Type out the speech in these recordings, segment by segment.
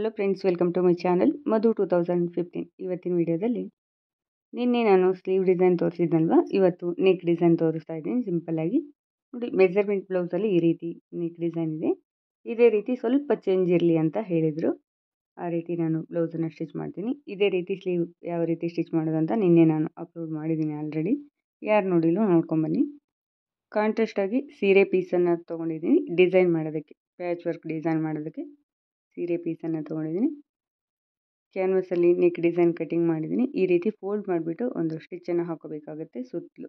hello friends welcome to my channel Madhu two thousand fifteen ಇವತ್ತಿನ ವಿಡಿಯೋದಲ್ಲಿ ನಿನ್ನೆ ನಾನು ಸ್ಲೀವ್ ಡಿಸೈನ್ ತೋರಿಸಿದ್ನಲ್ವ ಇವತ್ತು ನೆಕ್ ಡಿಸೈನ್ ತೋರಿಸ್ತಾ ಇದ್ದೀನಿ ಸಿಂಪಲ್ಲಾಗಿ ನೋಡಿ ಮೆಜರ್ಮೆಂಟ್ ಬ್ಲೌಸಲ್ಲಿ ಈ ರೀತಿ ನೆಕ್ ಡಿಸೈನ್ ಇದೆ ಇದೇ ರೀತಿ ಸ್ವಲ್ಪ ಚೇಂಜ್ ಇರಲಿ ಅಂತ ಹೇಳಿದರು ಆ ರೀತಿ ನಾನು ಬ್ಲೌಸನ್ನು ಸ್ಟಿಚ್ ಮಾಡ್ತೀನಿ ಇದೇ ರೀತಿ ಸ್ಲೀವ್ ಯಾವ ರೀತಿ ಸ್ಟಿಚ್ ಮಾಡೋದು ಅಂತ ನಿನ್ನೆ ನಾನು ಅಪ್ಲೋಡ್ ಮಾಡಿದ್ದೀನಿ ಆಲ್ರೆಡಿ ಯಾರು ನೋಡಿಲ್ಲೋ ನೋಡ್ಕೊಂಬನ್ನಿ ಕಾಂಟ್ರೆಸ್ಟಾಗಿ ಸೀರೆ ಪೀಸನ್ನು ತೊಗೊಂಡಿದ್ದೀನಿ ಡಿಸೈನ್ ಮಾಡೋದಕ್ಕೆ ಪ್ಯಾಚ್ ವರ್ಕ್ ಡಿಸೈನ್ ಮಾಡೋದಕ್ಕೆ ಸೀರೆ ಪೀಸನ್ನು ತೊಗೊಂಡಿದ್ದೀನಿ ಕ್ಯಾನ್ವಸಲ್ಲಿ ನೆಕ್ ಡಿಸೈನ್ ಕಟಿಂಗ್ ಮಾಡಿದ್ದೀನಿ ಈ ರೀತಿ ಫೋಲ್ಡ್ ಮಾಡಿಬಿಟ್ಟು ಒಂದು ಸ್ಟಿಚ್ಚನ್ನು ಹಾಕೋಬೇಕಾಗುತ್ತೆ ಸುತ್ತಲೂ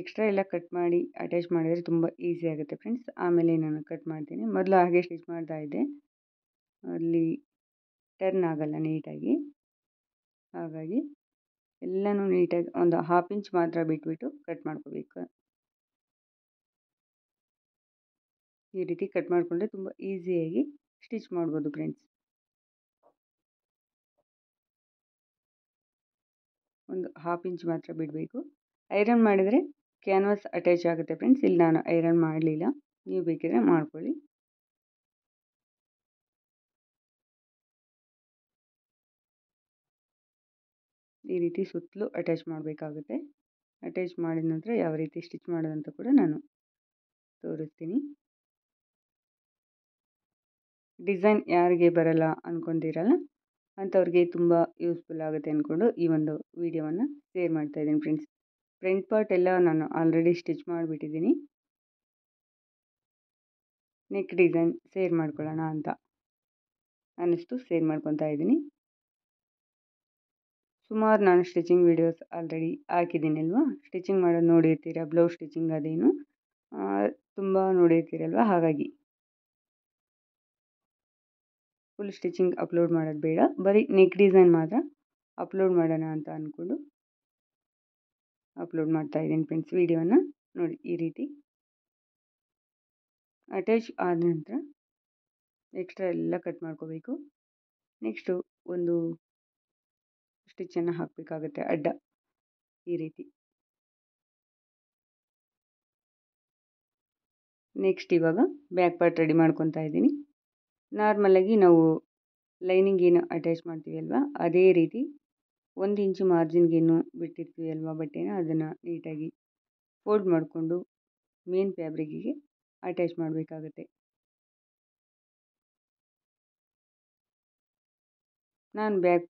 ಎಕ್ಸ್ಟ್ರಾ ಎಲ್ಲ ಕಟ್ ಮಾಡಿ ಅಟ್ಯಾಚ್ ಮಾಡಿದರೆ ತುಂಬ ಈಸಿ ಆಗುತ್ತೆ ಫ್ರೆಂಡ್ಸ್ ಆಮೇಲೆ ನಾನು ಕಟ್ ಮಾಡ್ತೀನಿ ಮೊದಲು ಹಾಗೆ ಸ್ಟಿಚ್ ಮಾಡ್ತಾ ಇದ್ದೆ ಅಲ್ಲಿ ಟರ್ನ್ ಆಗಲ್ಲ ನೀಟಾಗಿ ಹಾಗಾಗಿ ಎಲ್ಲನೂ ನೀಟಾಗಿ ಒಂದು ಹಾಫ್ ಇಂಚ್ ಮಾತ್ರ ಬಿಟ್ಬಿಟ್ಟು ಕಟ್ ಮಾಡ್ಕೋಬೇಕು ಈ ರೀತಿ ಕಟ್ ಮಾಡಿಕೊಂಡ್ರೆ ತುಂಬ ಈಸಿಯಾಗಿ ಸ್ಟಿಚ್ ಮಾಡ್ಬೋದು ಫ್ರೆಂಡ್ಸ್ ಒಂದು ಹಾಫ್ ಇಂಚ್ ಮಾತ್ರ ಬಿಡಬೇಕು ಐರನ್ ಮಾಡಿದರೆ ಕ್ಯಾನ್ವಾಸ್ ಅಟ್ಯಾಚ್ ಆಗುತ್ತೆ ಫ್ರೆಂಡ್ಸ್ ಇಲ್ಲಿ ನಾನು ಐರನ್ ಮಾಡಲಿಲ್ಲ ನೀವು ಬೇಕಿದ್ರೆ ಮಾಡ್ಕೊಳ್ಳಿ ಈ ರೀತಿ ಸುತ್ತಲೂ ಅಟ್ಯಾಚ್ ಮಾಡಬೇಕಾಗುತ್ತೆ ಅಟ್ಯಾಚ್ ಮಾಡಿದ ನಂತರ ಯಾವ ರೀತಿ ಸ್ಟಿಚ್ ಮಾಡೋದಂತ ಕೂಡ ನಾನು ತೋರಿಸ್ತೀನಿ ಡಿಸೈನ್ ಯಾರಿಗೆ ಬರಲ್ಲ ಅಂದ್ಕೊಂಡಿರಲ್ಲ ಅಂಥವ್ರಿಗೆ ತುಂಬ ಯೂಸ್ಫುಲ್ ಆಗುತ್ತೆ ಅಂದ್ಕೊಂಡು ಈ ಒಂದು ವಿಡಿಯೋವನ್ನು ಶೇರ್ ಮಾಡ್ತಾಯಿದ್ದೀನಿ ಫ್ರೆಂಡ್ಸ್ ಫ್ರಂಟ್ ಪಾರ್ಟ್ ಎಲ್ಲ ನಾನು ಆಲ್ರೆಡಿ ಸ್ಟಿಚ್ ಮಾಡಿಬಿಟ್ಟಿದ್ದೀನಿ ನೆಕ್ ಡಿಸೈನ್ ಸೇರ್ ಮಾಡ್ಕೊಳ್ಳೋಣ ಅಂತ ನಾನಿಷ್ಟು ಸೇರ್ ಮಾಡ್ಕೊತಾ ಇದ್ದೀನಿ ಸುಮಾರು ನಾನು ಸ್ಟಿಚಿಂಗ್ ವೀಡಿಯೋಸ್ ಆಲ್ರೆಡಿ ಹಾಕಿದ್ದೀನಿ ಅಲ್ವಾ ಸ್ಟಿಚಿಂಗ್ ಮಾಡೋದು ನೋಡಿರ್ತೀರ ಬ್ಲೌಸ್ ಸ್ಟಿಚಿಂಗ್ ಅದೇನು ತುಂಬ ನೋಡಿರ್ತೀರಲ್ವ ಹಾಗಾಗಿ ಫುಲ್ ಸ್ಟಿಚಿಂಗ್ ಅಪ್ಲೋಡ್ ಮಾಡೋದು ಬೇಡ ಬರೀ ನೆಕ್ ಡಿಸೈನ್ ಮಾತ್ರ ಅಪ್ಲೋಡ್ ಮಾಡೋಣ ಅಂತ ಅಂದ್ಕೊಂಡು ಅಪ್ಲೋಡ್ ಮಾಡ್ತಾ ಇದ್ದೀನಿ ಫ್ರೆಂಡ್ಸ್ ವೀಡಿಯೋವನ್ನು ನೋಡಿ ಈ ರೀತಿ ಅಟ್ಯಾಚ್ ಆದ ನಂತರ ಎಕ್ಸ್ಟ್ರಾ ಎಲ್ಲ ಕಟ್ ಮಾಡ್ಕೋಬೇಕು ನೆಕ್ಸ್ಟು ಒಂದು ಸ್ಟಿಚ್ಚನ್ನು ಹಾಕಬೇಕಾಗುತ್ತೆ ಅಡ್ಡ ಈ ರೀತಿ ನೆಕ್ಸ್ಟ್ ಇವಾಗ ಬ್ಯಾಕ್ ಪಾರ್ಟ್ ರೆಡಿ ಮಾಡ್ಕೊತಾ ಇದ್ದೀನಿ ನಾರ್ಮಲಾಗಿ ನಾವು ಲೈನಿಂಗ್ ಏನು ಅಟ್ಯಾಚ್ ಮಾಡ್ತೀವಿ ಅಲ್ವಾ ಅದೇ ರೀತಿ ಒಂದು ಇಂಚು ಮಾರ್ಜಿನ್ಗೇನು ಬಿಟ್ಟಿರ್ತೀವಿ ಅಲ್ವಾ ಬಟ್ಟೆನ ಅದನ್ನು ನೀಟಾಗಿ ಫೋಲ್ಡ್ ಮಾಡಿಕೊಂಡು ಮೇನ್ ಫ್ಯಾಬ್ರಿಕ್ಕಿಗೆ ಅಟ್ಯಾಚ್ ಮಾಡಬೇಕಾಗತ್ತೆ ನಾನು ಬ್ಯಾಕ್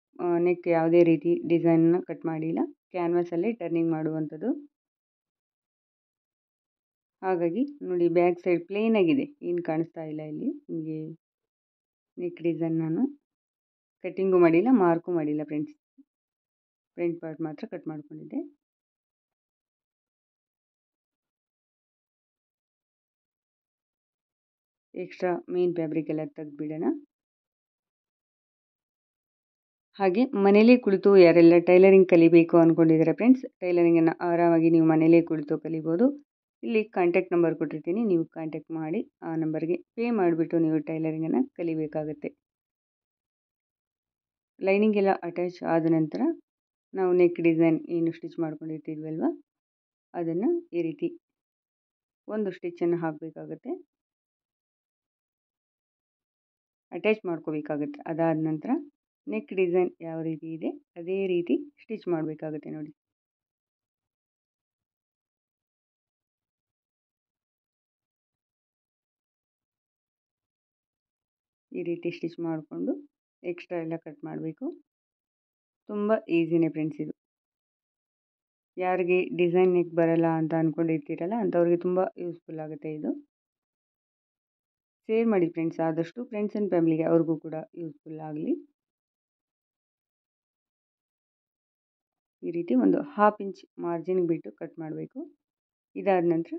ನೆಕ್ ಯಾವುದೇ ರೀತಿ ಡಿಸೈನ್ನ ಕಟ್ ಮಾಡಿಲ್ಲ ಕ್ಯಾನ್ವಾಸಲ್ಲೇ ಟರ್ನಿಂಗ್ ಮಾಡುವಂಥದ್ದು ಹಾಗಾಗಿ ನೋಡಿ ಬ್ಯಾಕ್ ಸೈಡ್ ಪ್ಲೇನಾಗಿದೆ ಏನು ಕಾಣಿಸ್ತಾ ಇಲ್ಲ ಇಲ್ಲಿ ನಿಮಗೆ ನೆಕ್ ಡಿಸೈನ್ ನಾನು ಕಟ್ಟಿಂಗು ಮಾಡಿಲ್ಲ ಮಾರ್ಕು ಮಾಡಿಲ್ಲ ಫ್ರೆಂಡ್ಸ್ ಫ್ರೆಂಟ್ ಪಾರ್ಟ್ ಮಾತ್ರ ಕಟ್ ಮಾಡ್ಕೊಂಡಿದ್ದೆ ಎಕ್ಸ್ಟ್ರಾ ಮೇನ್ ಫ್ಯಾಬ್ರಿಕ್ ಎಲ್ಲ ತೆಗ್ದುಬಿಡೋಣ ಹಾಗೆ ಮನೇಲೇ ಕುಳಿತು ಯಾರೆಲ್ಲ ಟೈಲರಿಂಗ್ ಕಲಿಬೇಕು ಅಂದ್ಕೊಂಡಿದ್ದಾರೆ ಫ್ರೆಂಡ್ಸ್ ಟೈಲರಿಂಗನ್ನು ಆರಾಮಾಗಿ ನೀವು ಮನೇಲೇ ಕುಳಿತು ಕಲಿಬೋದು ಇಲ್ಲಿ ಕಾಂಟ್ಯಾಕ್ಟ್ ನಂಬರ್ ಕೊಟ್ಟಿರ್ತೀನಿ ನೀವು ಕಾಂಟ್ಯಾಕ್ಟ್ ಮಾಡಿ ಆ ನಂಬರ್ಗೆ ಪೇ ಮಾಡಿಬಿಟ್ಟು ನೀವು ಟೈಲರಿಂಗನ್ನು ಕಲಿಬೇಕಾಗುತ್ತೆ ಲೈನಿಂಗ್ ಎಲ್ಲ ಅಟ್ಯಾಚ್ ಆದ ನಂತರ ನಾವು ನೆಕ್ ಡಿಸೈನ್ ಏನು ಸ್ಟಿಚ್ ಅಲ್ವಾ ಅದನ್ನು ಈ ರೀತಿ ಒಂದು ಸ್ಟಿಚ್ಚನ್ನು ಹಾಕಬೇಕಾಗತ್ತೆ ಅಟ್ಯಾಚ್ ಮಾಡ್ಕೋಬೇಕಾಗತ್ತೆ ಅದಾದ ನಂತರ ನೆಕ್ ಡಿಸೈನ್ ಯಾವ ರೀತಿ ಇದೆ ಅದೇ ರೀತಿ ಸ್ಟಿಚ್ ಮಾಡಬೇಕಾಗುತ್ತೆ ನೋಡಿ ಈ ರೀತಿ ಸ್ಟಿಚ್ ಮಾಡಿಕೊಂಡು ಎಕ್ಸ್ಟ್ರಾ ಎಲ್ಲ ಕಟ್ ಮಾಡಬೇಕು ತುಂಬ ಈಸಿನೇ ಫ್ರೆಂಡ್ಸ್ ಇದು ಯಾರಿಗೆ ಡಿಸೈನ್ ನೆಕ್ ಬರಲ್ಲ ಅಂತ ಅಂದ್ಕೊಂಡಿರ್ತೀರಲ್ಲ ಅಂಥವ್ರಿಗೆ ತುಂಬ ಯೂಸ್ಫುಲ್ ಆಗುತ್ತೆ ಇದು ಸೇರ್ ಮಾಡಿ ಫ್ರೆಂಡ್ಸ್ ಆದಷ್ಟು ಫ್ರೆಂಡ್ಸ್ ಆ್ಯಂಡ್ ಫ್ಯಾಮಿಲಿಗೆ ಅವ್ರಿಗೂ ಕೂಡ ಯೂಸ್ಫುಲ್ ಆಗಲಿ ಈ ರೀತಿ ಒಂದು ಹಾಫ್ ಇಂಚ್ ಮಾರ್ಜಿನ್ಗೆ ಬಿಟ್ಟು ಕಟ್ ಮಾಡಬೇಕು ಇದಾದ ನಂತರ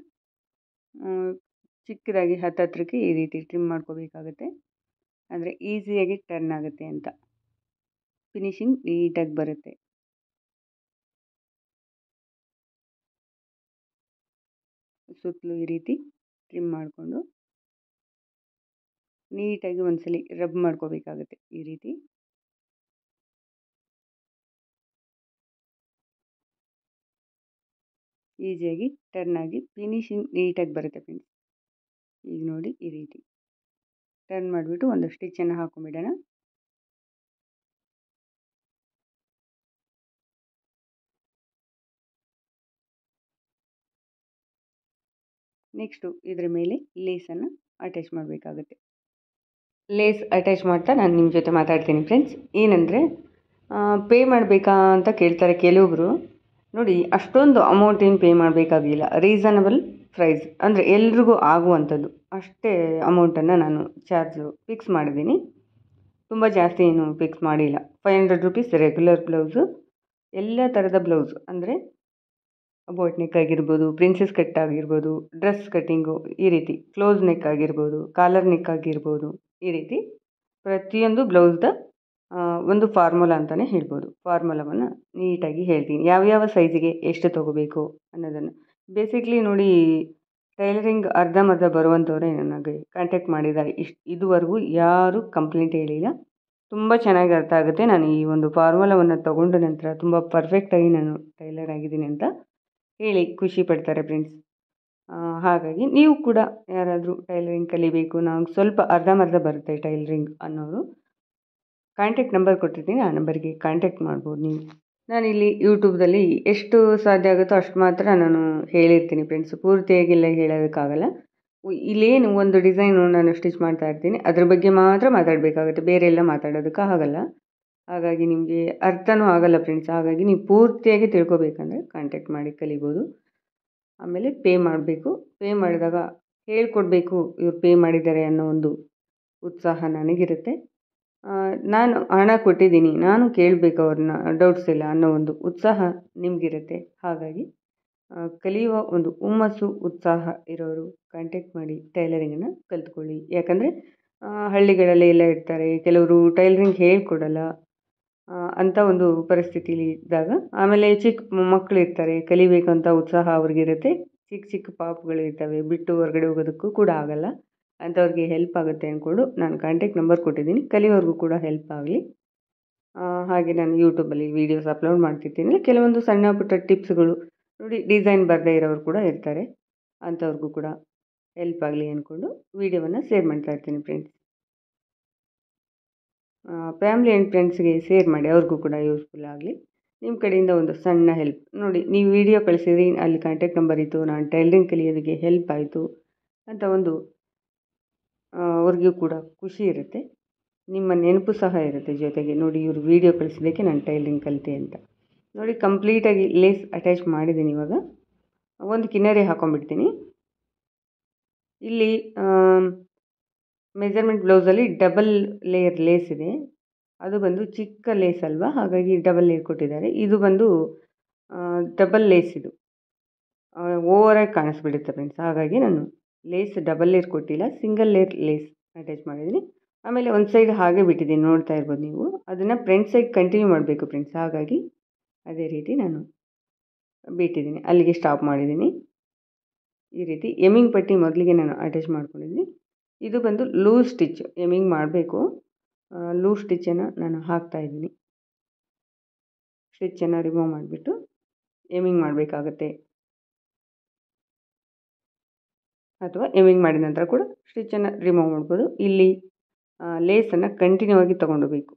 ಚಿಕ್ಕದಾಗಿ ಹತ್ತತ್ರಕ್ಕೆ ಈ ರೀತಿ ಟ್ರಿಮ್ ಮಾಡ್ಕೋಬೇಕಾಗುತ್ತೆ ಅಂದರೆ ಈಸಿಯಾಗಿ ಟರ್ನ್ ಆಗುತ್ತೆ ಅಂತ ಫಿನಿಶಿಂಗ್ ನೀಟಾಗಿ ಬರುತ್ತೆ ಸುತ್ತಲೂ ಈ ರೀತಿ ಟ್ರಿಮ್ ಮಾಡಿಕೊಂಡು ನೀಟಾಗಿ ಒಂದ್ಸಲಿ ರಬ್ ಮಾಡ್ಕೋಬೇಕಾಗುತ್ತೆ ಈ ರೀತಿ ಈಸಿಯಾಗಿ ಟರ್ನ್ ಆಗಿ ಫಿನಿಶಿಂಗ್ ನೀಟಾಗಿ ಬರುತ್ತೆ ಫ್ರೆಂಡ್ಸ್ ಈಗ ನೋಡಿ ಈ ರೀತಿ ಟರ್ನ್ ಮಾಡಿಬಿಟ್ಟು ಒಂದು ಸ್ಟಿಚ್ಚನ್ನು ಹಾಕೊಂಬಿಡೋಣ ನೆಕ್ಸ್ಟು ಇದರ ಮೇಲೆ ಲೇಸನ್ನು ಅಟ್ಯಾಚ್ ಮಾಡಬೇಕಾಗುತ್ತೆ ಲೇಸ್ ಅಟ್ಯಾಚ್ ಮಾಡ್ತಾ ನಾನು ನಿಮ್ಮ ಜೊತೆ ಮಾತಾಡ್ತೀನಿ ಫ್ರೆಂಡ್ಸ್ ಏನಂದರೆ ಪೇ ಮಾಡಬೇಕಾ ಅಂತ ಕೇಳ್ತಾರೆ ಕೆಲವೊಬ್ಬರು ನೋಡಿ ಅಷ್ಟೊಂದು ಅಮೌಂಟ್ ಏನು ಪೇ ಮಾಡಬೇಕಾಗಿಲ್ಲ ರೀಸನಬಲ್ ಪ್ರೈಸ್ ಅಂದರೆ ಎಲ್ರಿಗೂ ಆಗುವಂಥದ್ದು ಅಷ್ಟೇ ಅಮೌಂಟನ್ನು ನಾನು ಚಾರ್ಜು ಫಿಕ್ಸ್ ಮಾಡಿದ್ದೀನಿ ತುಂಬ ಜಾಸ್ತಿ ಏನು ಫಿಕ್ಸ್ ಮಾಡಿಲ್ಲ five hundred rupees regular blouse ಎಲ್ಲ ಥರದ ಬ್ಲೌಸ್ ಅಂದರೆ ಬೋಟ್ ನೆಕ್ ಆಗಿರ್ಬೋದು ಪ್ರಿನ್ಸಸ್ ಕಟ್ ಆಗಿರ್ಬೋದು ಡ್ರೆಸ್ ಕಟ್ಟಿಂಗು ಈ ರೀತಿ ಕ್ಲೋಸ್ ನೆಕ್ ಆಗಿರ್ಬೋದು ಕಾಲರ್ ನೆಕ್ ಆಗಿರ್ಬೋದು ಈ ರೀತಿ ಪ್ರತಿಯೊಂದು ಬ್ಲೌಸ್ದ ಒಂದು ಫಾರ್ಮುಲಾ ಅಂತಲೇ ಹೇಳ್ಬೋದು ಫಾರ್ಮುಲಾವನ್ನು ನೀಟಾಗಿ ಹೇಳ್ತೀನಿ ಯಾವ್ಯಾವ ಸೈಜಿಗೆ ಎಷ್ಟು ತೊಗೋಬೇಕು ಅನ್ನೋದನ್ನು ಬೇಸಿಕ್ಲಿ ನೋಡಿ ಟೈಲರಿಂಗ್ ಅರ್ಧಂಬರ್ಧ ಬರುವಂಥವ್ರೆ ನನಗೆ ಕಾಂಟ್ಯಾಕ್ಟ್ ಮಾಡಿದ್ದಾರೆ ಇಷ್ಟು ಇದುವರೆಗೂ ಯಾರೂ ಕಂಪ್ಲೇಂಟ್ ಹೇಳಿಲ್ಲ ತುಂಬ ಚೆನ್ನಾಗಿ ಅರ್ಥ ಆಗುತ್ತೆ ನಾನು ಈ ಒಂದು ಫಾರ್ಮುಲಾವನ್ನು ತಗೊಂಡ ನಂತರ ತುಂಬ ಪರ್ಫೆಕ್ಟಾಗಿ ನಾನು ಟೈಲರ್ ಆಗಿದ್ದೀನಿ ಅಂತ ಹೇಳಿ ಖುಷಿ ಪಡ್ತಾರೆ ಫ್ರೆಂಡ್ಸ್ ಹಾಗಾಗಿ ನೀವು ಕೂಡ ಯಾರಾದರೂ ಟೈಲರಿಂಗ್ ಕಲಿಬೇಕು ನಾವು ಸ್ವಲ್ಪ ಅರ್ಧಂಬರ್ಧ ಬರುತ್ತೆ ಟೈಲರಿಂಗ್ ಅನ್ನೋರು ಕಾಂಟ್ಯಾಕ್ಟ್ ನಂಬರ್ ಕೊಟ್ಟಿರ್ತೀನಿ ಆ ನಂಬರಿಗೆ ಕಾಂಟ್ಯಾಕ್ಟ್ ಮಾಡ್ಬೋದು ನೀವು ನಾನಿಲ್ಲಿ ಯೂಟ್ಯೂಬ್ದಲ್ಲಿ ಎಷ್ಟು ಸಾಧ್ಯ ಆಗುತ್ತೋ ಅಷ್ಟು ಮಾತ್ರ ನಾನು ಹೇಳಿರ್ತೀನಿ ಫ್ರೆಂಡ್ಸ್ ಪೂರ್ತಿಯಾಗಿಲ್ಲ ಹೇಳೋದಕ್ಕಾಗಲ್ಲ ಇಲ್ಲೇನು ಒಂದು ಡಿಸೈನು ನಾನು ಸ್ಟಿಚ್ ಮಾಡ್ತಾ ಇರ್ತೀನಿ ಅದ್ರ ಬಗ್ಗೆ ಮಾತ್ರ ಮಾತಾಡಬೇಕಾಗುತ್ತೆ ಬೇರೆ ಎಲ್ಲ ಮಾತಾಡೋದಕ್ಕೆ ಆಗಲ್ಲ ಹಾಗಾಗಿ ನಿಮಗೆ ಅರ್ಥನೂ ಆಗಲ್ಲ ಫ್ರೆಂಡ್ಸ್ ಹಾಗಾಗಿ ನೀವು ಪೂರ್ತಿಯಾಗಿ ತಿಳ್ಕೊಬೇಕಂದ್ರೆ ಕಾಂಟ್ಯಾಕ್ಟ್ ಮಾಡಿ ಕಲಿಬೋದು ಆಮೇಲೆ ಪೇ ಮಾಡಬೇಕು ಪೇ ಮಾಡಿದಾಗ ಹೇಳ್ಕೊಡ್ಬೇಕು ಇವ್ರು ಪೇ ಮಾಡಿದ್ದಾರೆ ಅನ್ನೋ ಒಂದು ಉತ್ಸಾಹ ನನಗಿರುತ್ತೆ ನಾನು ಹಣ ಕೊಟ್ಟಿದ್ದೀನಿ ನಾನು ಕೇಳಬೇಕು ಅವ್ರನ್ನ ಡೌಟ್ಸ್ ಎಲ್ಲ ಅನ್ನೋ ಒಂದು ಉತ್ಸಾಹ ನಿಮಗಿರುತ್ತೆ ಹಾಗಾಗಿ ಕಲಿಯುವ ಒಂದು ಹುಮ್ಮಸ್ಸು ಉತ್ಸಾಹ ಇರೋರು ಕಾಂಟ್ಯಾಕ್ಟ್ ಮಾಡಿ ಟೈಲರಿಂಗನ್ನು ಕಲಿತ್ಕೊಳ್ಳಿ ಯಾಕಂದರೆ ಹಳ್ಳಿಗಳಲ್ಲಿ ಎಲ್ಲ ಇರ್ತಾರೆ ಕೆಲವರು ಟೈಲರಿಂಗ್ ಹೇಳ್ಕೊಡಲ್ಲ ಅಂಥ ಒಂದು ಪರಿಸ್ಥಿತಿಲಿ ಇದ್ದಾಗ ಆಮೇಲೆ ಚಿಕ್ಕ ಮಕ್ಕಳು ಇರ್ತಾರೆ ಕಲಿಬೇಕಂತ ಉತ್ಸಾಹ ಅವ್ರಿಗಿರುತ್ತೆ ಚಿಕ್ಕ ಚಿಕ್ಕ ಪಾಪುಗಳಿರ್ತವೆ ಬಿಟ್ಟು ಹೊರಗಡೆ ಹೋಗೋದಕ್ಕೂ ಕೂಡ ಆಗಲ್ಲ ಅಂಥವ್ರಿಗೆ ಹೆಲ್ಪ್ ಆಗುತ್ತೆ ಅಂದ್ಕೊಂಡು ನಾನು ಕಾಂಟ್ಯಾಕ್ಟ್ ನಂಬರ್ ಕೊಟ್ಟಿದ್ದೀನಿ ಕಲಿಯೋರಿಗೂ ಕೂಡ ಹೆಲ್ಪ್ ಆಗಲಿ ಹಾಗೆ ನಾನು ಯೂಟ್ಯೂಬಲ್ಲಿ ವೀಡಿಯೋಸ್ ಅಪ್ಲೋಡ್ ಮಾಡ್ತಿರ್ತೀನಿ ಕೆಲವೊಂದು ಸಣ್ಣ ಪುಟ್ಟ ಟಿಪ್ಸ್ಗಳು ನೋಡಿ ಡಿಸೈನ್ ಬರದೇ ಇರೋರು ಕೂಡ ಇರ್ತಾರೆ ಅಂಥವ್ರಿಗೂ ಕೂಡ ಹೆಲ್ಪ್ ಆಗಲಿ ಅಂದ್ಕೊಂಡು ವೀಡಿಯೋವನ್ನು ಶೇರ್ ಮಾಡ್ತಾ ಇರ್ತೀನಿ ಫ್ರೆಂಡ್ಸ್ ಫ್ಯಾಮಿಲಿ ಆ್ಯಂಡ್ ಫ್ರೆಂಡ್ಸ್ಗೆ ಶೇರ್ ಮಾಡಿ ಅವ್ರಿಗೂ ಕೂಡ ಯೂಸ್ಫುಲ್ ಆಗಲಿ ನಿಮ್ಮ ಕಡೆಯಿಂದ ಒಂದು ಸಣ್ಣ ಹೆಲ್ಪ್ ನೋಡಿ ನೀವು ವಿಡಿಯೋ ಕಳಿಸಿದ್ರಿ ಅಲ್ಲಿ ಕಾಂಟ್ಯಾಕ್ಟ್ ನಂಬರ್ ಇತ್ತು ನಾನು ಟೈಲರಿಂಗ್ ಕಲಿಯೋದಕ್ಕೆ ಹೆಲ್ಪ್ ಆಯಿತು ಅಂತ ಒಂದು ಅವ್ರಿಗೂ ಕೂಡ ಖುಷಿ ಇರುತ್ತೆ ನಿಮ್ಮ ನೆನಪು ಸಹ ಇರುತ್ತೆ ಜೊತೆಗೆ ನೋಡಿ ಇವರು ವೀಡಿಯೋ ಕಳಿಸಿದ್ದಕ್ಕೆ ನಾನು ಟೈಲರಿಂಗ್ ಕಲಿತೆ ಅಂತ ನೋಡಿ ಕಂಪ್ಲೀಟಾಗಿ ಲೇಸ್ ಅಟ್ಯಾಚ್ ಮಾಡಿದ್ದೀನಿ ಇವಾಗ ಒಂದು ಕಿನ್ನರಿ ಹಾಕೊಂಡ್ಬಿಡ್ತೀನಿ ಇಲ್ಲಿ ಮೆಜರ್ಮೆಂಟ್ ಬ್ಲೌಸಲ್ಲಿ ಡಬಲ್ ಲೇಯರ್ ಲೇಸ್ ಇದೆ ಅದು ಬಂದು ಚಿಕ್ಕ ಲೇಸ್ ಅಲ್ವಾ ಹಾಗಾಗಿ ಡಬಲ್ ಲೇಯರ್ ಕೊಟ್ಟಿದ್ದಾರೆ ಇದು ಬಂದು ಡಬಲ್ ಲೇಸ್ ಇದು ಓವರಾಗಿ ಕಾಣಿಸ್ಬಿಡುತ್ತೆ ಫ್ರೆಂಡ್ಸ್ ಹಾಗಾಗಿ ನಾನು ಲೇಸ್ ಡಬಲ್ ಲೇರ್ ಕೊಟ್ಟಿಲ್ಲ ಸಿಂಗಲ್ ಲೇರ್ ಲೇಸ್ ಅಟ್ಯಾಚ್ ಮಾಡಿದ್ದೀನಿ ಆಮೇಲೆ ಒಂದು ಸೈಡ್ ಹಾಗೆ ಬಿಟ್ಟಿದ್ದೀನಿ ನೋಡ್ತಾ ಇರ್ಬೋದು ನೀವು ಅದನ್ನು ಫ್ರಂಟ್ ಸೈಡ್ ಕಂಟಿನ್ಯೂ ಮಾಡಬೇಕು ಫ್ರೆಂಡ್ಸ್ ಹಾಗಾಗಿ ಅದೇ ರೀತಿ ನಾನು ಬಿಟ್ಟಿದ್ದೀನಿ ಅಲ್ಲಿಗೆ ಸ್ಟಾಪ್ ಮಾಡಿದ್ದೀನಿ ಈ ರೀತಿ ಎಮಿಂಗ್ ಪಟ್ಟಿ ಮೊದಲಿಗೆ ನಾನು ಅಟ್ಯಾಚ್ ಮಾಡ್ಕೊಂಡಿದ್ದೀನಿ ಇದು ಬಂದು ಲೂಸ್ ಸ್ಟಿಚ್ ಎಮಿಂಗ್ ಮಾಡಬೇಕು ಲೂಸ್ ಸ್ಟಿಚ್ಚನ್ನು ನಾನು ಹಾಕ್ತಾಯಿದ್ದೀನಿ ಸ್ಟಿಚ್ಚನ್ನು ರಿಮೂವ್ ಮಾಡಿಬಿಟ್ಟು ಎಮಿಂಗ್ ಮಾಡಬೇಕಾಗತ್ತೆ ಅಥವಾ ಎಮ್ಮಿಂಗ್ ಮಾಡಿದ ನಂತರ ಕೂಡ ಸ್ಟಿಚ್ಚನ್ನು ರಿಮೂವ್ ಮಾಡ್ಬೋದು ಇಲ್ಲಿ ಲೇಸನ್ನು ಕಂಟಿನ್ಯೂ ಆಗಿ ತೊಗೊಂಡೋಗಬೇಕು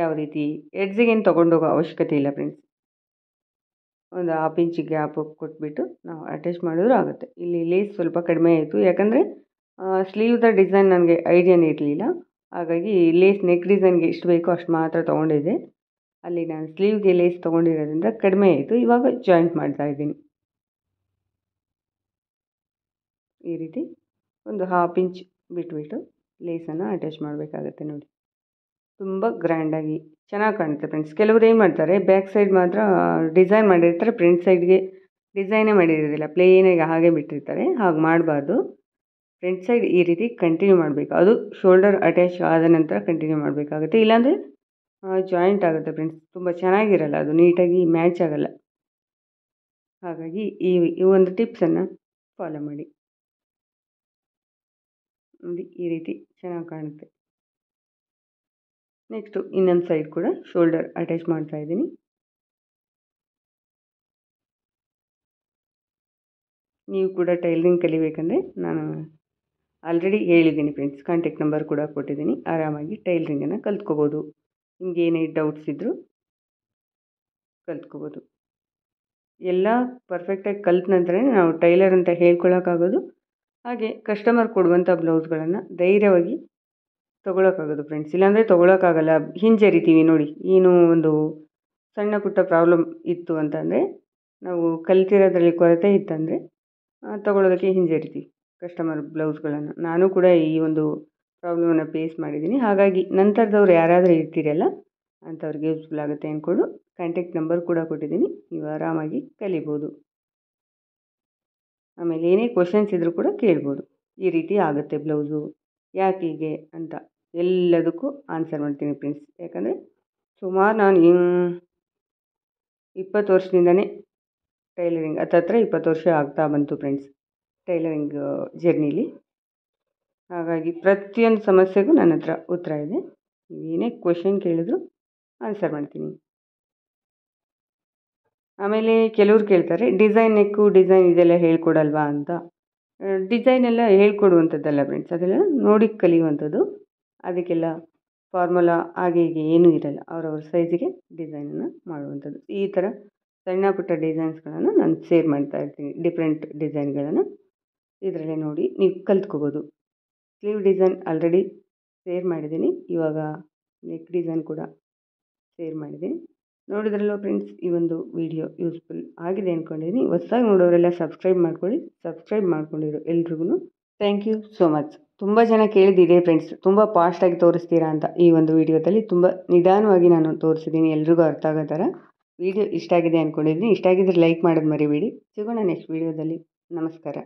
ಯಾವ ರೀತಿ ಎಡ್ಜಿಗೇನು ತೊಗೊಂಡೋಗೋ ಅವಶ್ಯಕತೆ ಇಲ್ಲ ಫ್ರೆಂಡ್ಸ್ ಒಂದು ಹಾಫ್ ಇಂಚ್ ಗ್ಯಾಪ್ ಕೊಟ್ಬಿಟ್ಟು ನಾವು ಅಟ್ಯಾಚ್ ಮಾಡಿದ್ರೂ ಆಗುತ್ತೆ ಇಲ್ಲಿ ಲೇಸ್ ಸ್ವಲ್ಪ ಕಡಿಮೆ ಆಯಿತು ಯಾಕಂದರೆ ಸ್ಲೀವ್ದ ಡಿಸೈನ್ ನನಗೆ ಐಡಿಯಾನೇ ಇರಲಿಲ್ಲ ಹಾಗಾಗಿ ಲೇಸ್ ನೆಕ್ ಡಿಸೈನ್ಗೆ ಎಷ್ಟು ಬೇಕೋ ಅಷ್ಟು ಮಾತ್ರ ತೊಗೊಂಡಿದ್ದೆ ಅಲ್ಲಿ ನಾನು ಸ್ಲೀವ್ಗೆ ಲೇಸ್ ತೊಗೊಂಡಿರೋದ್ರಿಂದ ಕಡಿಮೆ ಆಯಿತು ಇವಾಗ ಜಾಯಿಂಟ್ ಮಾಡ್ತಾ ಇದ್ದೀನಿ ಈ ರೀತಿ ಒಂದು ಹಾಫ್ ಇಂಚ್ ಬಿಟ್ಬಿಟ್ಟು ಲೇಸನ್ನು ಅಟ್ಯಾಚ್ ಮಾಡಬೇಕಾಗತ್ತೆ ನೋಡಿ ತುಂಬ ಗ್ರ್ಯಾಂಡಾಗಿ ಚೆನ್ನಾಗಿ ಕಾಣುತ್ತೆ ಫ್ರೆಂಡ್ಸ್ ಕೆಲವರು ಏನು ಮಾಡ್ತಾರೆ ಬ್ಯಾಕ್ ಸೈಡ್ ಮಾತ್ರ ಡಿಸೈನ್ ಮಾಡಿರ್ತಾರೆ ಫ್ರಂಟ್ ಸೈಡ್ಗೆ ಡಿಸೈನೇ ಮಾಡಿರೋದಿಲ್ಲ ಪ್ಲೇನಾಗಿ ಹಾಗೆ ಬಿಟ್ಟಿರ್ತಾರೆ ಹಾಗೆ ಮಾಡಬಾರ್ದು ಫ್ರಂಟ್ ಸೈಡ್ ಈ ರೀತಿ ಕಂಟಿನ್ಯೂ ಮಾಡಬೇಕು ಅದು ಶೋಲ್ಡರ್ ಅಟ್ಯಾಚ್ ಆದ ನಂತರ ಕಂಟಿನ್ಯೂ ಮಾಡಬೇಕಾಗುತ್ತೆ ಇಲ್ಲಾಂದರೆ ಜಾಯಿಂಟ್ ಆಗುತ್ತೆ ಫ್ರೆಂಡ್ಸ್ ತುಂಬ ಚೆನ್ನಾಗಿರಲ್ಲ ಅದು ನೀಟಾಗಿ ಮ್ಯಾಚ್ ಆಗಲ್ಲ ಹಾಗಾಗಿ ಈ ಈ ಒಂದು ಟಿಪ್ಸನ್ನು ಫಾಲೋ ಮಾಡಿ ನೋಡಿ ಈ ರೀತಿ ಚೆನ್ನಾಗಿ ಕಾಣುತ್ತೆ ನೆಕ್ಸ್ಟು ಇನ್ನೊಂದು ಸೈಡ್ ಕೂಡ ಶೋಲ್ಡರ್ ಅಟ್ಯಾಚ್ ಮಾಡ್ತಾ ಇದ್ದೀನಿ ನೀವು ಕೂಡ ಟೈಲರಿಂಗ್ ಕಲಿಬೇಕಂದ್ರೆ ನಾನು ಆಲ್ರೆಡಿ ಹೇಳಿದ್ದೀನಿ ಫ್ರೆಂಡ್ಸ್ ಕಾಂಟ್ಯಾಕ್ಟ್ ನಂಬರ್ ಕೂಡ ಕೊಟ್ಟಿದ್ದೀನಿ ಆರಾಮಾಗಿ ಟೈಲರಿಂಗನ್ನು ಕಲ್ತ್ಕೋಬೋದು ನಿಮ್ಗೆ ಏನೇ ಡೌಟ್ಸ್ ಇದ್ದರೂ ಕಲ್ತ್ಕೋಬೋದು ಎಲ್ಲ ಪರ್ಫೆಕ್ಟಾಗಿ ಕಲ್ತ ನಂತರ ನಾವು ಟೈಲರ್ ಅಂತ ಹೇಳ್ಕೊಳ್ಳೋಕ್ಕಾಗೋದು ಹಾಗೆ ಕಸ್ಟಮರ್ ಕೊಡುವಂಥ ಬ್ಲೌಸ್ಗಳನ್ನು ಧೈರ್ಯವಾಗಿ ತೊಗೊಳಕ್ಕಾಗೋದು ಫ್ರೆಂಡ್ಸ್ ಇಲ್ಲಾಂದರೆ ತೊಗೊಳಕ್ಕಾಗಲ್ಲ ಹಿಂಜರಿತೀವಿ ನೋಡಿ ಏನು ಒಂದು ಸಣ್ಣ ಪುಟ್ಟ ಪ್ರಾಬ್ಲಮ್ ಇತ್ತು ಅಂತಂದರೆ ನಾವು ಕಲಿತಿರೋದ್ರಲ್ಲಿ ಕೊರತೆ ಇತ್ತಂದರೆ ತೊಗೊಳೋದಕ್ಕೆ ಹಿಂಜರಿತೀವಿ ಕಸ್ಟಮರ್ ಬ್ಲೌಸ್ಗಳನ್ನು ನಾನು ಕೂಡ ಈ ಒಂದು ಪ್ರಾಬ್ಲಮನ್ನು ಫೇಸ್ ಮಾಡಿದ್ದೀನಿ ಹಾಗಾಗಿ ನಂತರದವ್ರು ಯಾರಾದರೂ ಇರ್ತೀರಲ್ಲ ಅಂಥವ್ರಿಗೆ ಯೂಸ್ಫುಲ್ ಆಗುತ್ತೆ ಅಂದ್ಕೊಂಡು ಕಾಂಟ್ಯಾಕ್ಟ್ ನಂಬರ್ ಕೂಡ ಕೊಟ್ಟಿದ್ದೀನಿ ನೀವು ಆರಾಮಾಗಿ ಕಲಿಬೋದು ಆಮೇಲೆ ಏನೇ ಕ್ವಶನ್ಸ್ ಇದ್ದರೂ ಕೂಡ ಕೇಳ್ಬೋದು ಈ ರೀತಿ ಆಗುತ್ತೆ ಬ್ಲೌಸು ಯಾಕೆ ಹೀಗೆ ಅಂತ ಎಲ್ಲದಕ್ಕೂ ಆನ್ಸರ್ ಮಾಡ್ತೀನಿ ಫ್ರೆಂಡ್ಸ್ ಯಾಕಂದರೆ ಸುಮಾರು ನಾನು ಇಪ್ಪತ್ತು ವರ್ಷದಿಂದನೇ ಟೈಲರಿಂಗ್ ಹತ್ತತ್ರ ಇಪ್ಪತ್ತು ವರ್ಷ ಆಗ್ತಾ ಬಂತು ಫ್ರೆಂಡ್ಸ್ ಟೈಲರಿಂಗ್ ಜರ್ನಿಲಿ ಹಾಗಾಗಿ ಪ್ರತಿಯೊಂದು ಸಮಸ್ಯೆಗೂ ನನ್ನ ಹತ್ರ ಉತ್ತರ ಇದೆ ಏನೇ ಕ್ವಶನ್ ಕೇಳಿದ್ರು ಆನ್ಸರ್ ಮಾಡ್ತೀನಿ ಆಮೇಲೆ ಕೆಲವ್ರು ಕೇಳ್ತಾರೆ ಡಿಸೈನ್ ನೆಕ್ಕು ಡಿಸೈನ್ ಇದೆಲ್ಲ ಹೇಳ್ಕೊಡಲ್ವಾ ಅಂತ ಡಿಸೈನೆಲ್ಲ ಹೇಳ್ಕೊಡುವಂಥದ್ದಲ್ಲ ಫ್ರೆಂಡ್ಸ್ ಅದೆಲ್ಲ ನೋಡಿ ಕಲಿಯುವಂಥದ್ದು ಅದಕ್ಕೆಲ್ಲ ಫಾರ್ಮುಲಾ ಹಾಗೆ ಹೀಗೆ ಏನೂ ಇರಲ್ಲ ಅವರವ್ರ ಸೈಜಿಗೆ ಡಿಸೈನನ್ನು ಮಾಡುವಂಥದ್ದು ಈ ಥರ ಸಣ್ಣ ಪುಟ್ಟ ಡಿಸೈನ್ಸ್ಗಳನ್ನು ನಾನು ಸೇರ್ ಮಾಡ್ತಾ ಇರ್ತೀನಿ ಡಿಫ್ರೆಂಟ್ ಡಿಸೈನ್ಗಳನ್ನು ಇದರಲ್ಲೇ ನೋಡಿ ನೀವು ಕಲ್ತ್ಕೋಬೋದು ಸ್ಲೀವ್ ಡಿಸೈನ್ ಆಲ್ರೆಡಿ ಸೇರ್ ಮಾಡಿದ್ದೀನಿ ಇವಾಗ ನೆಕ್ ಡಿಸೈನ್ ಕೂಡ ಸೇರ್ ಮಾಡಿದ್ದೀನಿ ನೋಡಿದ್ರಲ್ಲೋ ಫ್ರೆಂಡ್ಸ್ ಈ ಒಂದು ವಿಡಿಯೋ ಯೂಸ್ಫುಲ್ ಆಗಿದೆ ಅಂದ್ಕೊಂಡಿದ್ದೀನಿ ಹೊಸದಾಗಿ ನೋಡೋರೆಲ್ಲ ಸಬ್ಸ್ಕ್ರೈಬ್ ಮಾಡ್ಕೊಳ್ಳಿ ಸಬ್ಸ್ಕ್ರೈಬ್ ಮಾಡ್ಕೊಂಡಿರೋ ಎಲ್ರಿಗೂ ಥ್ಯಾಂಕ್ ಯು ಸೋ ಮಚ್ ತುಂಬ ಜನ ಕೇಳಿದಿದೆ ಫ್ರೆಂಡ್ಸ್ ತುಂಬ ಫಾಸ್ಟಾಗಿ ತೋರಿಸ್ತೀರಾ ಅಂತ ಈ ಒಂದು ವಿಡಿಯೋದಲ್ಲಿ ತುಂಬ ನಿಧಾನವಾಗಿ ನಾನು ತೋರಿಸಿದ್ದೀನಿ ಎಲ್ರಿಗೂ ಅರ್ಥ ಆಗೋ ಥರ ವಿಡಿಯೋ ಇಷ್ಟ ಆಗಿದೆ ಅಂದ್ಕೊಂಡಿದ್ದೀನಿ ಇಷ್ಟ ಆಗಿದ್ರೆ ಲೈಕ್ ಮಾಡೋದು ಮರಿಬೇಡಿ ಸಿಗೋಣ ನೆಕ್ಸ್ಟ್ ವಿಡಿಯೋದಲ್ಲಿ ನಮಸ್ಕಾರ